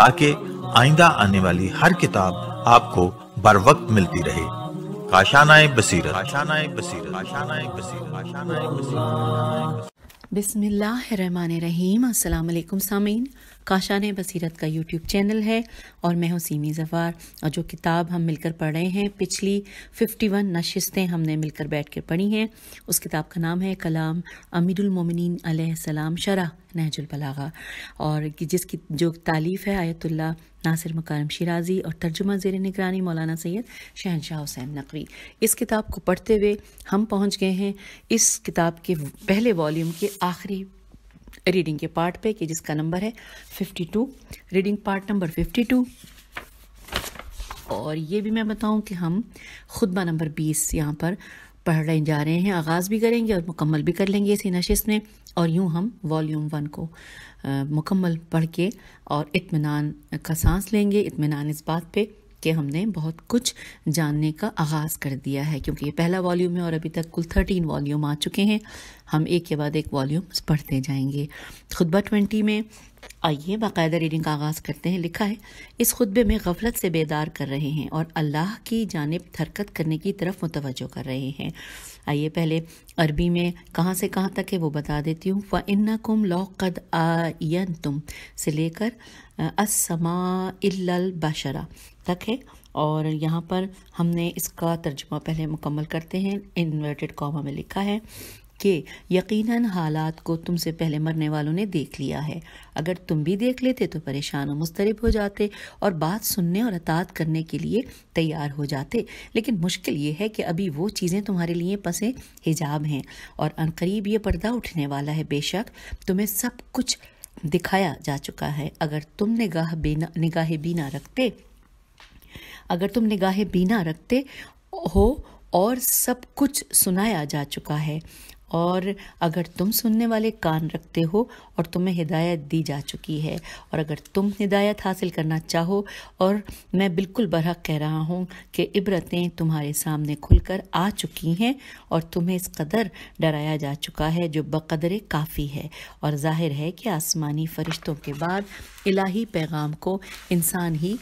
ताकि आइंदा आने वाली हर किताब आपको बर वक्त मिलती रहे काशानाए बसीरत काशानाए बसीरत काशानाए बसीरत काशानाए बसीरत बिस्मिल्लाह रहमान रहीम अस्सलाम वालेकुम सामीन काशान बसीरत का यूट्यूब चैनल है और मैं हूँ सीमी जफ़ार और जो किताब हम मिलकर पढ़ रहे हैं पिछली 51 नशस्तें हमने मिलकर बैठ कर पढ़ी हैं उस किताब का नाम है कलाम अमीरमिन सलाम शरा नहजुलबलागा और जिसकी जो तालीफ़ है आयतुल्ला नासिर मकारम शिराजी और तर्जुमा जेर निगरानी मौलाना सैयद शहनशाह हुसैन नकवी इस किताब को पढ़ते हुए हम पहुँच गए हैं इस किताब के पहले वॉल्यूम के आखिरी रीडिंग के पार्ट पे कि जिसका नंबर है 52 रीडिंग पार्ट नंबर 52 और ये भी मैं बताऊं कि हम खुतबा नंबर 20 यहाँ पर पढ़ने जा रहे हैं आगाज़ भी करेंगे और मुकम्मल भी कर लेंगे इसी नशिस्त में और यूँ हम वॉल्यूम वन को आ, मुकम्मल पढ़ के और इतमान का सांस लेंगे इतमान इस बात पर के हमने बहुत कुछ जानने का आगाज़ कर दिया है क्योंकि ये पहला वॉल्यूम है और अभी तक कुल थर्टीन वॉल्यूम आ चुके हैं हम एक के बाद एक वॉल्यूम पढ़ते जाएंगे खुतबा ट्वेंटी में आइए बाकायदा रीडिंग का आगाज़ करते हैं लिखा है इस खुतबे में गफलत से बेदार कर रहे हैं और अल्लाह की जानब हरकत करने की तरफ मुतवजो कर रहे हैं आइए पहले अरबी में कहाँ से कहाँ तक है वो बता देती हूँ व इन्ना कुम लौ कद आयन तुम से लेकर असमा बशरा तक है और यहाँ पर हमने इसका तर्जमा पहले मुकम्मल करते हैं इन्वर्टेड कॉमा में लिखा है कि यकीनन हालात को तुमसे पहले मरने वालों ने देख लिया है अगर तुम भी देख लेते तो परेशान और मुस्तरब हो जाते और बात सुनने और अतात करने के लिए तैयार हो जाते लेकिन मुश्किल ये है कि अभी वो चीज़ें तुम्हारे लिए पसे हिजाब हैं और अनकरीब ये पर्दा उठने वाला है बेशक तुम्हें सब कुछ दिखाया जा चुका है अगर तुम निगाह बिना निगाहें बीना रखते अगर तुम निगाहें बीना रखते हो और सब कुछ सुनाया जा चुका है और अगर तुम सुनने वाले कान रखते हो और तुम्हें हिदायत दी जा चुकी है और अगर तुम हिदायत हासिल करना चाहो और मैं बिल्कुल बरहक कह रहा हूँ कि इबरतें तुम्हारे सामने खुलकर आ चुकी हैं और तुम्हें इस कदर डराया जा चुका है जो बकदर काफ़ी है और जाहिर है कि आसमानी फरिश्तों के बाद इलाही पैगाम को इंसान ही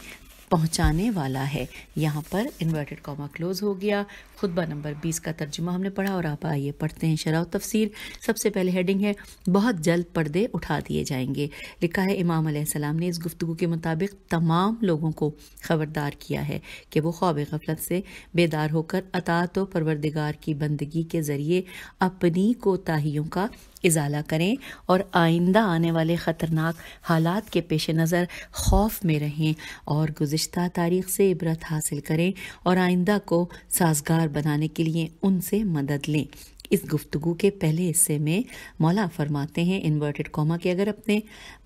पहुंचाने वाला है यहाँ पर इन्वर्टेड कॉमा क्लोज हो गया खुतबा नंबर 20 का तर्जुमा हमने पढ़ा और आप आइए पढ़ते हैं शराब तफसीर सबसे पहले हेडिंग है बहुत जल्द पर्दे उठा दिए जाएंगे लिखा है इमाम अलैहिस्सलाम ने इस गुफ्तु के मुताबिक तमाम लोगों को खबरदार किया है कि वो ख्वाब गफलत से बेदार होकर अतात तो व परवरदिगार की बंदगी के ज़रिए अपनी कोताहियों का इजाला करें और आइंदा आने वाले ख़तरनाक हालात के पेश नज़र खौफ में रहें और गुज्त तारीख से इबरत हासिल करें और आइंदा को साजगार बनाने के लिए उनसे मदद लें इस गुफ्तु के पहले हिस्से में मौला फरमाते हैं इन्वर्टेड कॉमा के अगर अपने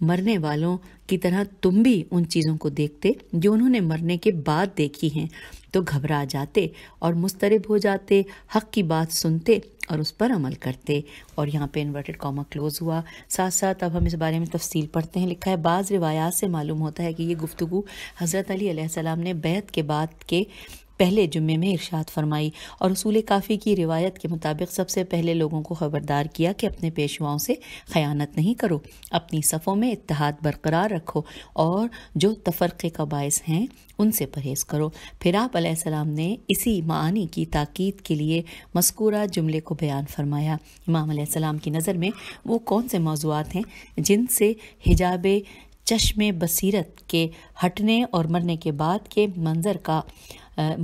मरने वालों की तरह तुम भी उन चीज़ों को देखते जो उन्होंने मरने के बाद देखी हैं तो घबरा जाते और मुस्तरब हो जाते हक की बात सुनते और उस पर अमल करते और यहाँ पे इन्वर्टेड कॉमा क्लोज़ हुआ साथ साथ अब हम इस बारे में तफसील पढ़ते हैं लिखा है बाज़ रिवायात से मालूम होता है कि ये गुफ्तु हज़रत अली ने बैत के बाद के पहले जुम्मे में इर्शाद फरमाई और असूल काफ़ी की रिवायत के मुताबिक सबसे पहले लोगों को खबरदार किया कि अपने पेशवाओं से ख़यानत नहीं करो अपनी सफ़ों में इतिहाद बरकरार रखो और जो तफरक़े का बायस हैं उनसे परहेज़ करो फिर आप सलाम ने इसी मानी की ताक़ीद के लिए मस्कूरा जुमले को बयान फरमाया इमाम सलाम की नज़र में वो कौन से मौजूद हैं जिनसे हिजाब चश्म बसीरत के हटने और मरने के बाद के मंज़र का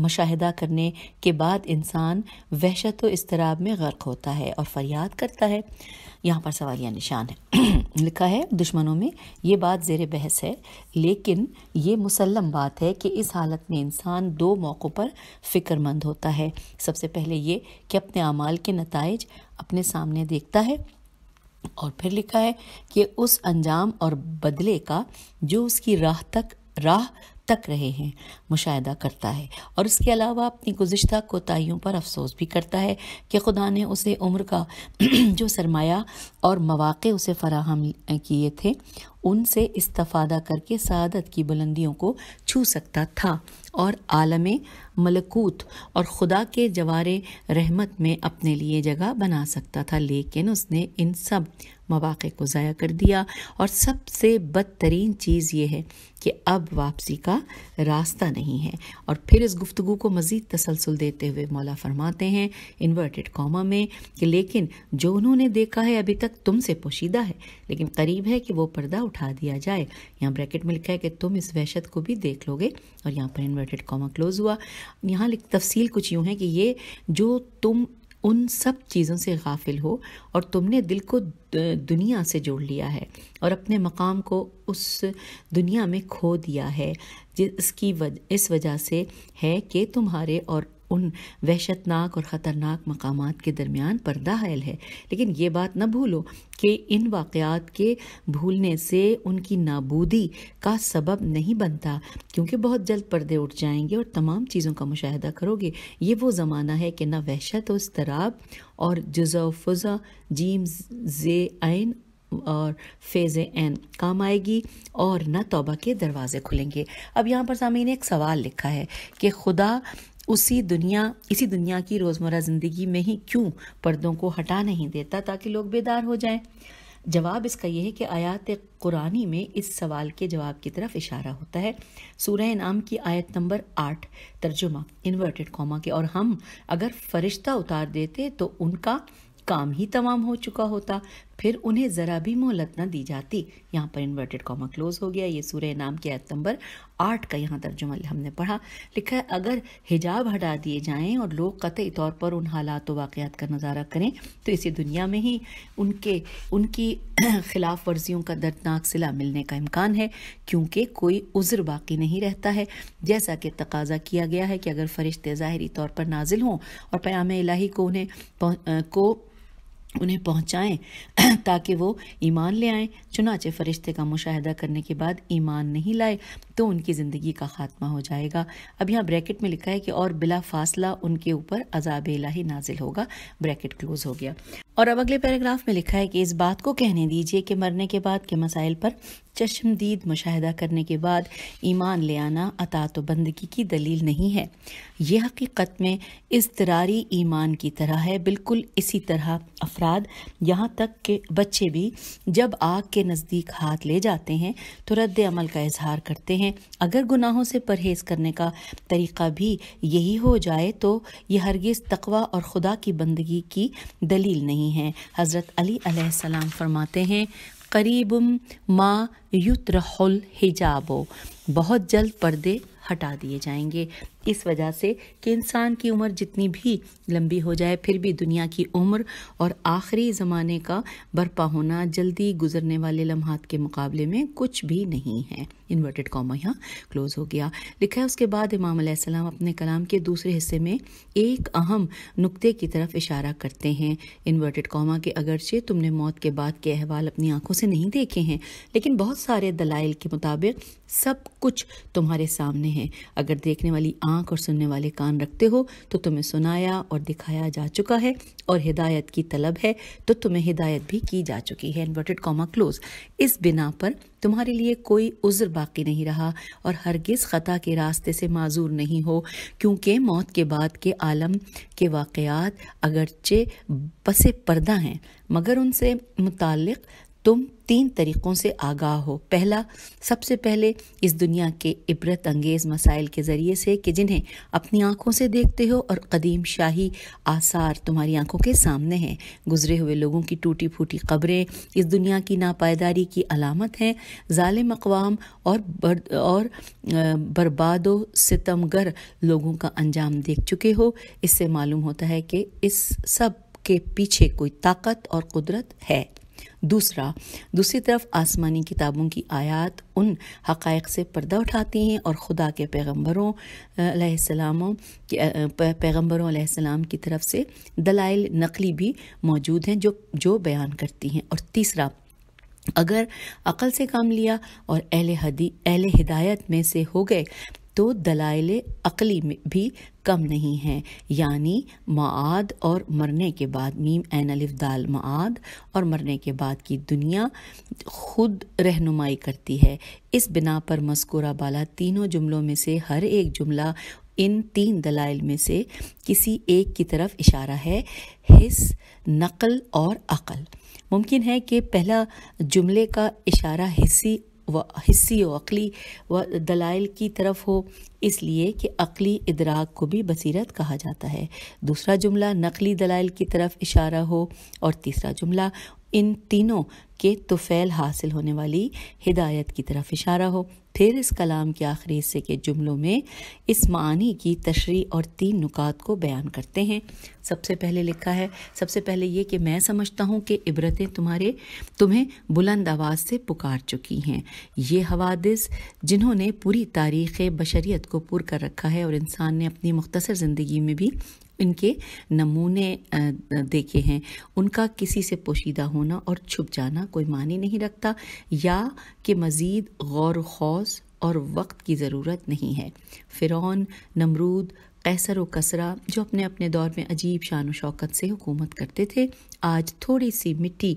मुशाहिदा करने के बाद इंसान वहशत व इसतराब में गर्क होता है और फरियाद करता है यहाँ पर सवालिया निशान है लिखा है दुश्मनों में ये बात जेर बहस है लेकिन ये मुसलम बात है कि इस हालत में इंसान दो मौक़ों पर फ़िक्रमंद होता है सबसे पहले ये कि अपने अमाल के नतज अपने सामने देखता है और फिर लिखा है कि उस अंजाम और बदले का जो उसकी राह तक राह तक रहे हैं मुशाह करता है और इसके अलावा अपनी गुज्त कोताहीियों पर अफसोस भी करता है कि खुदा ने उसे उम्र का जो सरमाया और मौाक़े उसे फराहम किए थे उनसे इस्तफ़ादा करके सदत की बुलंदियों को छू सकता था और आलम मलकूत और खुदा के जवार रहमत में अपने लिए जगह बना सकता था लेकिन उसने इन सब मौाक़ को ज़ाया कर दिया और सबसे बदतरीन चीज़ ये है कि अब वापसी का रास्ता नहीं है और फिर इस गुफ्तु को मज़ीद तसलसल देते हुए मौला फरमाते हैं इन्वर्टेड कॉमा में कि लेकिन जो उन्होंने देखा है अभी तक तुमसे पोशीदा है लेकिन करीब है कि वो पर्दा उठा दिया जाए यहाँ ब्रैकेट में लिखा है कि तुम इस वहशत को भी देख लोगे और यहाँ पर इन्वर्टेड कॉमा क्लोज़ हुआ यहाँ तफसील कुछ यूँ है कि ये जो तुम उन सब चीज़ों से गाफिल हो और तुमने दिल को दुनिया से जोड़ लिया है और अपने मकाम को उस दुनिया में खो दिया है जिसकी वज, इस वजह से है कि तुम्हारे और उन वहशतनाक और ख़तरनाक मकाम के दरमियान पर्दा हैल है लेकिन ये बात न भूलो कि इन वाक़ात के भूलने से उनकी नाबूदी का सबब नहीं बनता क्योंकि बहुत जल्द पर्दे उठ जाएंगे और तमाम चीज़ों का मुशाह करोगे ये वो ज़माना है कि ना वहशत व इसतराब और जुज़ा जीम जे आन और फेज़ एन काम आएगी और न तोबा के दरवाज़े खुलेंगे अब यहाँ पर सामीन एक सवाल लिखा है कि खुदा उसी दुनिया इसी दुनिया की रोज़मर्रा ज़िंदगी में ही क्यों पर्दों को हटा नहीं देता ताकि लोग बेदार हो जाएं जवाब इसका यह है कि आयात कुरानी में इस सवाल के जवाब की तरफ इशारा होता है सूरह नाम की आयत नंबर आठ तर्जुमा इन्वर्टेड कॉमा के और हम अगर फरिश्ता उतार देते तो उनका काम ही तमाम हो चुका होता फिर उन्हें ज़रा भी मोहलत न दी जाती यहाँ पर इन्वर्टेड कॉमा क्लोज हो गया ये सूर्य नाम के आयत नंबर आठ का यहाँ तर्जुमा हमने पढ़ा लिखा है अगर हिजाब हटा दिए जाएं और लोग कतई तौर पर उन हालात तो वाक़ात का नज़ारा करें तो इसी दुनिया में ही उनके उनकी खिलाफ वर्जियों का दर्दनाक सिला मिलने का इम्कान है क्योंकि कोई उज़्र बाकी नहीं रहता है जैसा कि तकाजा किया गया है कि अगर फरिश्ते ज़ाहरी तौर पर नाजिल हों और प्याम इलाही को उन्हें को उन्हें पहुंचाएं ताकि वो ईमान ले आएं चुनाचे फरिश्ते का मुशाहिदा करने के बाद ईमान नहीं लाए तो उनकी ज़िंदगी का खात्मा हो जाएगा अब यहाँ ब्रैकेट में लिखा है कि और बिला फासला उनके ऊपर अजाब ही नाजिल होगा ब्रैकेट क्लोज हो गया और अब अगले पैराग्राफ में लिखा है कि इस बात को कहने दीजिए कि मरने के बाद के मसाइल पर चश्मदीद मुशाहिदा करने के बाद ईमान ले आना अता तो बंदगी की दलील नहीं है यह हकीकत में इसतरारी ईमान की तरह है बिल्कुल इसी तरह अफराद यहाँ तक के बच्चे भी जब आग के नज़दीक हाथ ले जाते हैं तो रद्द अमल का इजहार करते हैं हैं अगर गुनाहों से परहेज़ करने का तरीक़ा भी यही हो जाए तो यह हरगिज़ तकवा और ख़ुदा की बंदगी की दलील नहीं है हज़रत अली सलाम फरमाते हैं करीब मा युतरहुल हिजाबो बहुत जल्द पर्दे हटा दिए जाएंगे इस वजह से कि इंसान की उम्र जितनी भी लंबी हो जाए फिर भी दुनिया की उम्र और आखिरी ज़माने का बर्पा होना जल्दी गुजरने वाले लम्हात के मुकाबले में कुछ भी नहीं है इन्वर्टेड कॉमा यहाँ क्लोज हो गया लिखा है उसके बाद इमाम अलैहिस्सलाम अपने कलाम के दूसरे हिस्से में एक अहम नुक्ते की तरफ इशारा करते हैं इन्वर्टेड कॉमा के अगरचे तुमने मौत के बाद के अहवाल अपनी आंखों से नहीं देखे हैं लेकिन बहुत सारे दलाइल के मुताबिक सब कुछ तुम्हारे सामने है अगर देखने वाली आंख और सुनने वाले कान रखते हो तो तुम्हें सुनाया और दिखाया जा चुका है और हिदायत की तलब है तो तुम्हें हिदायत भी की जा चुकी है इन्वर्टेड कॉमा क्लोज इस बिना पर तुम्हारे लिए कोई उज़्र बाकी नहीं रहा और हरगिज़ ख़ता के रास्ते से माजूर नहीं हो क्योंकि मौत के बाद के आलम के वाक़ात अगरचे बसे पर्दा हैं मगर उनसे मुतल तुम तीन तरीक़ों से आगाह हो पहला सबसे पहले इस दुनिया के इबरत अंगेज़ मसाइल के ज़रिए से कि जिन्हें अपनी आँखों से देखते हो और कदीम शाही आसार तुम्हारी आँखों के सामने हैं गुज़रे हुए लोगों की टूटी फूटी खबरें इस दुनिया की नापायदारी की अलामत हैं ालिम अकवाम और बर और बर्बादो सितमगर लोगों का अंजाम देख चुके हो इससे मालूम होता है कि इस सब के पीछे कोई ताकत और कुदरत है दूसरा दूसरी तरफ आसमानी किताबों की आयात उन हक़ से पर्दा उठाती हैं और ख़ुदा के पैगम्बरों पैगम्बरों सलाम की तरफ से दलाइल नकली भी मौजूद हैं जो जो बयान करती हैं और तीसरा अगर अकल से काम लिया और अहल हदी अहले हिदायत में से हो गए तो दलाइल अकली में भी कम नहीं हैं यानी माद और मरने के बाद मीम एन अलिफ दाल माद और मरने के बाद की दुनिया खुद रहनुमाई करती है इस बिना पर मस्कुरा बाला तीनों जुमलों में से हर एक जुमला इन तीन दलाइल में से किसी एक की तरफ इशारा है हिस नकल और अकल मुमकिन है कि पहला जुमले का इशारा हिस्सी व हिस्सी व अकली व दलाइल की तरफ हो इसलिए कि अकली इदराक को भी बसीरत कहा जाता है दूसरा जुमला नकली दलाइल की तरफ इशारा हो और तीसरा जुमला इन तीनों के तुफैल हासिल होने वाली हिदायत की तरफ इशारा हो फिर इस कलाम के आखिरी हिस्से के जुमलों में इस मानी की तशरी और तीन नुकात को बयान करते हैं सबसे पहले लिखा है सबसे पहले ये कि मैं समझता हूँ कि इबरतें तुम्हारे तुम्हें बुलंद आवाज़ से पुकार चुकी हैं ये हवादिस जिन्होंने पूरी तारीख़ बशरीत को पुर कर रखा है और इंसान ने अपनी मुख्तर ज़िंदगी में भी इनके नमूने देखे हैं उनका किसी से पोशीदा होना और छुप जाना कोई मानी नहीं रखता या कि मज़ीद गौर खौस और वक्त की ज़रूरत नहीं है फ़िरौन नमरूद कैसर व कसरा जो अपने अपने दौर में अजीब शान व शौकत से हुकूमत करते थे आज थोड़ी सी मिट्टी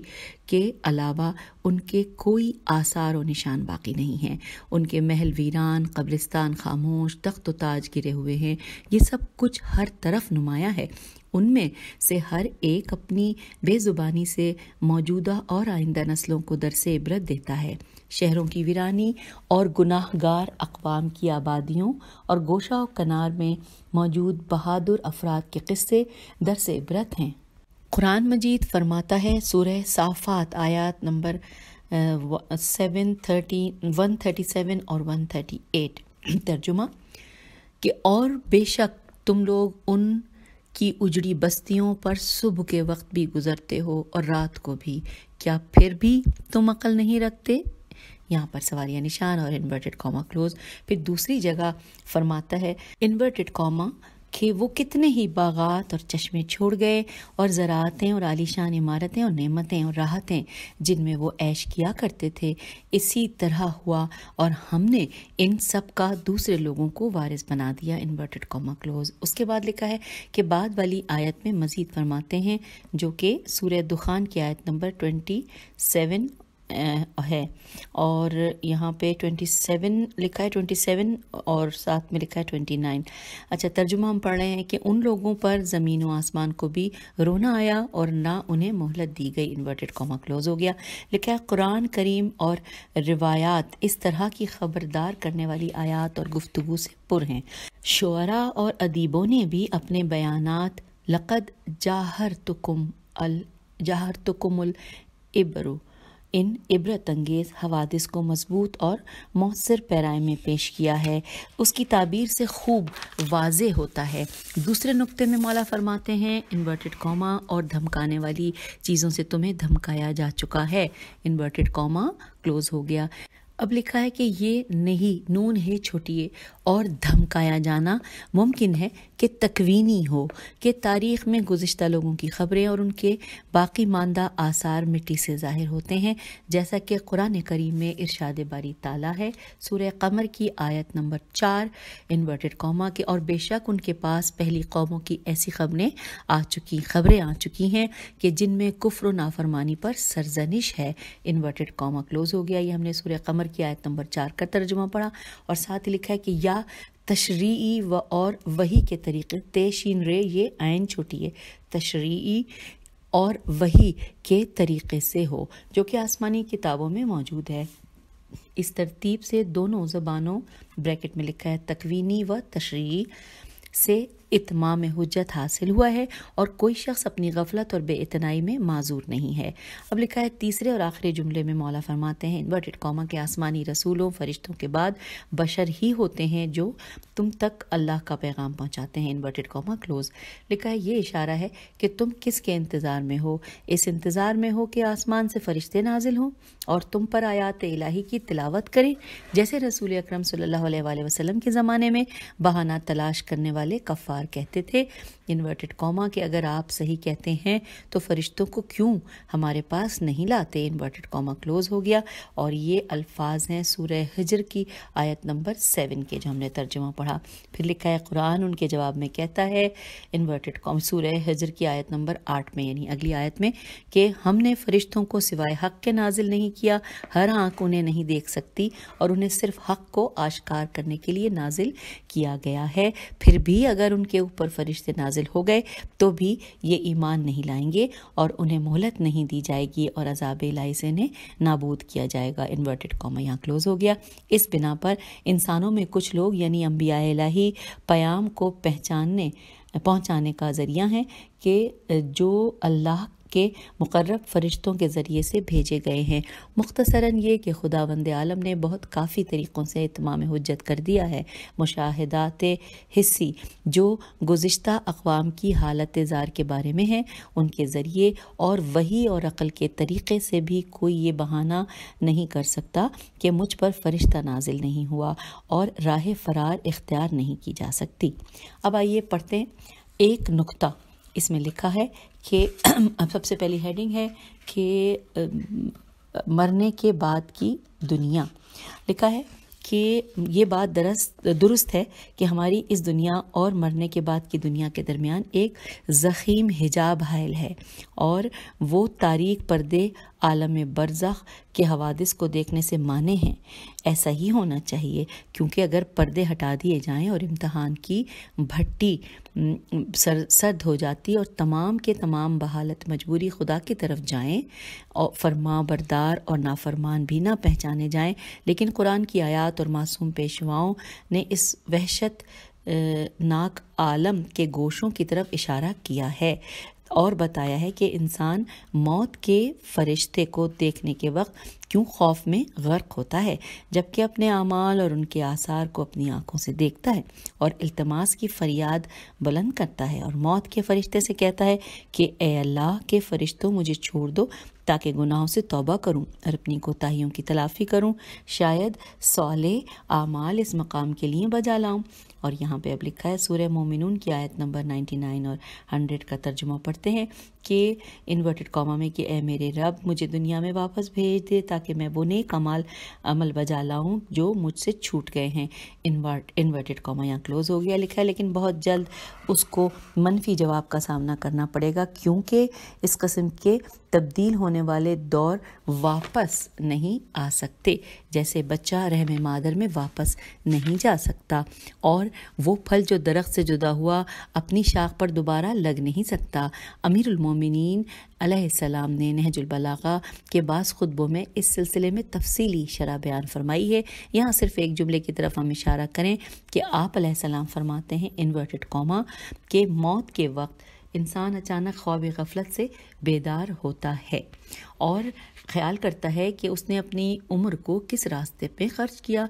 के अलावा उनके कोई आसार और निशान बाकी नहीं हैं उनके महल वीरान कब्रिस्तान खामोश तख्त ताज गिरे हुए हैं ये सब कुछ हर तरफ नुमाया है उनमें से हर एक अपनी बेज़ुबानी से मौजूदा और आइंदा नस्लों को दरसे इबरत देता है शहरों की वीरानी और गुनाहगार अकवाम की आबादियों और गोशा कनार में मौजूद बहादुर अफराद के किस्से दरस इबरत हैं कुरान मजीद फरमाता है सूरह साफ़ात आयात number seven thirty one thirty seven और वन थर्टी एट तर्जुमा कि और बेशक तुम लोग उन की उजड़ी बस्तियों पर सुबह के वक्त भी गुज़रते हो और रात को भी क्या फिर भी तुम अकल नहीं रखते यहाँ पर सवालिया निशान और इन्वर्टेड कॉमा क्लोज फिर दूसरी जगह फरमाता है इन्वर्टेड कॉमा कि वो कितने ही बागात और चश्मे छोड़ गए और ज़रातें और आलीशान इमारतें और नेमतें और राहतें जिनमें वो ऐश किया करते थे इसी तरह हुआ और हमने इन सब का दूसरे लोगों को वारिस बना दिया इन्वर्टेड कॉमा क्लोज उसके बाद लिखा है कि बाद वाली आयत में मज़ीद फरमाते हैं जो कि सूर्य दुखान की आयत नंबर ट्वेंटी सेवन है और यहाँ पे 27 लिखा है 27 और साथ में लिखा है 29 अच्छा तर्जुमा हम पढ़ रहे हैं कि उन लोगों पर ज़मीन व आसमान को भी रोना आया और ना उन्हें मोहलत दी गई इन्वर्टेड कॉमा क्लोज हो गया लिखा है कुरान करीम और रिवायात इस तरह की खबरदार करने वाली आयात और गुफ्तु से पुर हैं शुरा और अदीबों ने भी अपने बयान लक़द जाहर तुकुम अल जाहर अल इबरू इन इबरत अंगेज़ हवादिस को मजबूत और मौसर पैराए में पेश किया है उसकी ताबीर से खूब वाज होता है दूसरे नुकते में मौला फरमाते हैं इन्वर्टेड कॉमा और धमकाने वाली चीज़ों से तुम्हें धमकाया जा चुका है इन्वर्टेड कौमा क्लोज़ हो गया अब लिखा है कि ये नहीं नून है छोटिए और धमकाया जाना मुमकिन है कि तकवीनी हो कि तारीख़ में गुज्त लोगों की ख़बरें और उनके बाकी मानदा आसार मिट्टी से ज़ाहिर होते हैं जैसा कि कुरान करीम में इरशाद बारी ताला है सूर्य कमर की आयत नंबर चार इन्वर्टेड कौमा के और बेशक उनके पास पहली कौमों की ऐसी खबरें आ चुकी खबरें आ चुकी हैं कि जिनमें कुफ़र नाफरमानी पर सरजनिश है इन्वर्टेड कौमा क्लोज़ हो गया ये हमने सूर्य कमर नंबर की आयत नंबर चार का तर्जुमा पढ़ा और साथ ही लिखा है कि या तशरी व और वही के तरीक़े तेशीन रे ये आयन छोटी है तशरी और वही के तरीक़े से हो जो कि आसमानी किताबों में मौजूद है इस तरतीब से दोनों ज़बानों ब्रैकेट में लिखा है तकवीनी व तशरी से इतमाम हजत हासिल हुआ है और कोई शख्स अपनी गफलत और बेतनाई में माजूर नहीं है अब लिखा है तीसरे और आखिरी जुमले में मौला फरमाते हैं इन्वर्टेड कॉमा के आसमानी रसूलों फरिश्तों के बाद बशर ही होते हैं जो तुम तक अल्लाह का पैगाम पहुँचाते हैं इन्वर्टेड कॉमा क्लोज लिखा है ये इशारा है कि तुम किसके इंतज़ार में हो इस इंतज़ार में हो कि आसमान से फरिश्ते नाजिल हों और तुम पर आयात इलाही की तिलावत करें जैसे रसूल अक्रम सल्ला वसलम के ज़माने में बहाना तलाश करने वाले कफ़ार बार कहते थे इन्वर्टेड कॉमा के अगर आप सही कहते हैं तो फरिश्तों को क्यों हमारे पास नहीं लाते इन्वर्टेड कॉमा क्लोज हो गया और ये अल्फाज हैं सूर्य हजर की आयत नंबर सेवन के जो हमने तर्जमा पढ़ा फिर लिखा है कुरान उनके जवाब में कहता है इन्वर्टेड कॉम सूर्य हजर की आयत नंबर आठ में यानी अगली आयत में कि हमने फरिश्तों को सिवाय हक के नाजिल नहीं किया हर आंख उन्हें नहीं देख सकती और उन्हें सिर्फ हक को आश्कार करने के लिए नाजिल किया गया है फिर भी अगर उनके उनके ऊपर फरिश्ते नाजिल हो गए तो भी ये ईमान नहीं लाएंगे और उन्हें मोहलत नहीं दी जाएगी और अजाब लाई ने इन्हें नाबूद किया जाएगा इन्वर्टेड कॉमा यहाँ क्लोज हो गया इस बिना पर इंसानों में कुछ लोग यानी अम्बिया लाही पयाम को पहचानने पहुंचाने का ज़रिया हैं कि जो अल्लाह के मुकर्रब फरिश्तों के ज़रिए से भेजे गए हैं मुख्तसरा ये कि खुदा वंद आलम ने बहुत काफ़ी तरीक़ों से इतमाम हजत कर दिया है मुशाहदात हिस्सी जो गुज्त अकवाम की हालत ज़ार के बारे में है उनके ज़रिए और वही और अक़ल के तरीक़े से भी कोई ये बहाना नहीं कर सकता कि मुझ पर फरिश्ता नाजिल नहीं हुआ और राह फरार इख्तियार नहीं की जा सकती अब आइए पढ़ते हैं एक नुक्ता इसमें लिखा है कि अब सबसे पहली हेडिंग है कि मरने के बाद की दुनिया लिखा है कि ये बात दरस दुरुस्त है कि हमारी इस दुनिया और मरने के बाद की दुनिया के दरमियान एक ज़ख़ीम हिजाब हायल है और वो तारीख पर्दे आलम बरज़ के हवादिस को देखने से माने हैं ऐसा ही होना चाहिए क्योंकि अगर पर्दे हटा दिए जाएं और इम्तहान की भट्टी सर सर्द हो जाती है और तमाम के तमाम बहालत मजबूरी खुदा की तरफ जाएं और फरमा बरदार और नाफरमान भी ना पहचाने जाएं लेकिन कुरान की आयत और मासूम पेशवाओं ने इस वहशत नाक आलम के गोशों की तरफ इशारा किया है और बताया है कि इंसान मौत के फरिश्ते को देखने के वक्त क्यों खौफ में गर्क होता है जबकि अपने अमाल और उनके आसार को अपनी आंखों से देखता है और अल्तमास की फरियाद बुलंद करता है और मौत के फरिश्ते से कहता है कि ए अल्लाह के फरिश्तों मुझे छोड़ दो ताकि गुनाहों से तौबा करूं और अपनी कोताहियों की तलाफ़ी करूं शायद सौले आमाल इस मकाम के लिए बजा लाऊं और यहाँ पे अब लिखा है सूर्य मोमिन की आयत नंबर 99 और 100 का तर्जुमा पढ़ते हैं के इन्वर्टेड कॉमा में कि ए मेरे रब मुझे दुनिया में वापस भेज दे ताकि मैं वो नए कमाल अमल बजा लाऊं जो मुझसे छूट गए हैं इन्वर्ट इन्वर्टेड कॉमा यहाँ क्लोज़ हो गया लिखा है लेकिन बहुत जल्द उसको मनफी जवाब का सामना करना पड़ेगा क्योंकि इस कस्म के तब्दील होने वाले दौर वापस नहीं आ सकते जैसे बच्चा रहम मादर में वापस नहीं जा सकता और वो फल जो दरख्त से जुदा हुआ अपनी शाख पर दोबारा लग नहीं सकता अमीर मोमिन सलाम ने नहजुलबलागा के बास खुतबों में इस सिलसिले में तफसीली शरह बयान फरमाई है यहाँ सिर्फ एक जुमले की तरफ हम इशारा करें कि आप सलाम फरमाते हैं इन्वर्टेड कॉमा के मौत के वक्त इंसान अचानक ख्वाब गफलत से बेदार होता है और ख्याल करता है कि उसने अपनी उम्र को किस रास्ते पे खर्च किया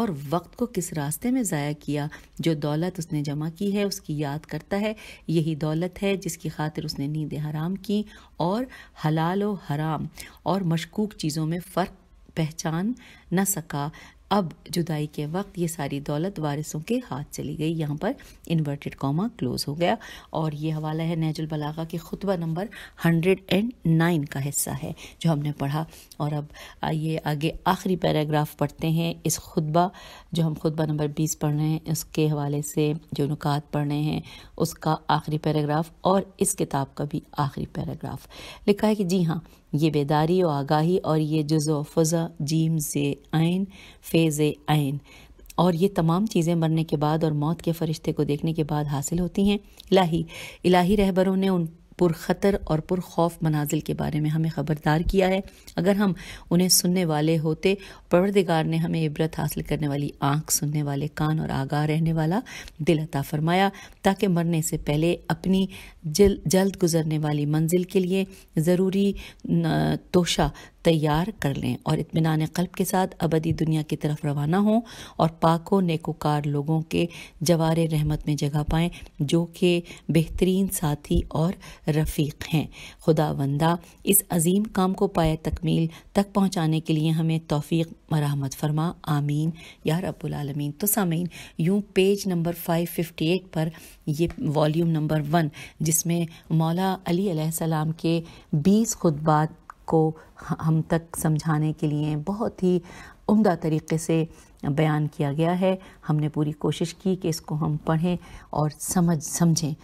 और वक्त को किस रास्ते में ज़ाया किया जो दौलत उसने जमा की है उसकी याद करता है यही दौलत है जिसकी खातिर उसने नींद हराम की और हलाल व हराम और मशकूक चीज़ों में फ़र्क पहचान न सका अब जुदाई के वक्त ये सारी दौलत वारिसों के हाथ चली गई यहाँ पर इन्वर्टेड कॉमा क्लोज हो गया और ये हवाला है नहजुल बलागा के खुतबा नंबर 109 का हिस्सा है जो हमने पढ़ा और अब आइए आगे आखिरी पैराग्राफ पढ़ते हैं इस खुतबा जो हम खुतबा नंबर 20 पढ़ रहे हैं उसके हवाले से जो नुकात पढ़ रहे हैं उसका आखिरी पैराग्राफ और इस किताब का भी आखिरी पैराग्राफ लिखा है कि जी हाँ ये बेदारी व आगाही और ये जुज़ो फ़ज़ा जीम ज़े आन फ़ेज़ आन और ये तमाम चीज़ें मरने के बाद और मौत के फरिश्ते को देखने के बाद हासिल होती हैं इलाही इलाही रहबरों ने उन पुरखतर और पुरखौफ मनाजिल के बारे में हमें ख़बरदार किया है अगर हम उन्हें सुनने वाले होते परवरदिगार ने हमें इबरत हासिल करने वाली आँख सुनने वाले कान और आगाह रहने वाला दिल अता फरमाया ताकि मरने से पहले अपनी जल, जल्द गुजरने वाली मंजिल के लिए ज़रूरी तोशा तैयार कर लें और इतमान कल्ब के साथ अबदी दुनिया की तरफ रवाना हों और पाकों नेकोकार लोगों के जवार रहमत में जगह पाएँ जो कि बेहतरीन साथी और रफ़ीक हैं खुदा वंदा इस अजीम काम को पाए तकमील तक पहुँचाने के लिए हमें तोफ़ी मरहमत फरमा आमीन या रबालमीन तो सामीन यूँ page number five fifty eight पर ये वॉल्यूम नंबर वन जिसमें मौला अली सलाम के बीस खुतबात को हम तक समझाने के लिए बहुत ही उम्दा तरीके से बयान किया गया है हमने पूरी कोशिश की कि इसको हम पढ़ें और समझ समझें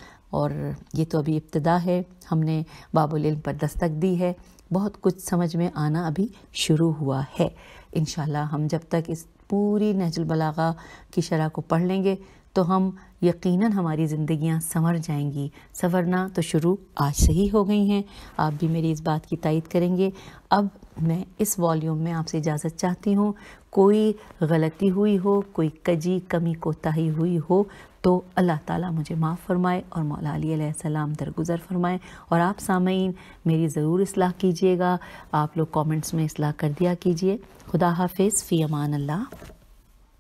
और ये तो अभी इब्तदा है हमने बाबुल इल्म पर दस्तक दी है बहुत कुछ समझ में आना अभी शुरू हुआ है इन हम जब तक इस पूरी नहजुल बलागा की शरह को पढ़ लेंगे तो हम यकीनन हमारी ज़िंदियाँ संवर जाएंगी संवरना तो शुरू आज से ही हो गई हैं आप भी मेरी इस बात की तायद करेंगे अब मैं इस वॉल्यूम में आपसे इजाज़त चाहती हूँ कोई गलती हुई हो कोई कजी कमी कोताही हुई हो तो अल्लाह ताला मुझे माफ़ फरमाए और मौलाली सलाम दरगुजर फरमाए और आप सामीन मेरी ज़रूर असलाह कीजिएगा आप लोग कमेंट्स में इसलाह कर दिया कीजिए खुदा हाफिज़ फ़ी अमान अल्लाह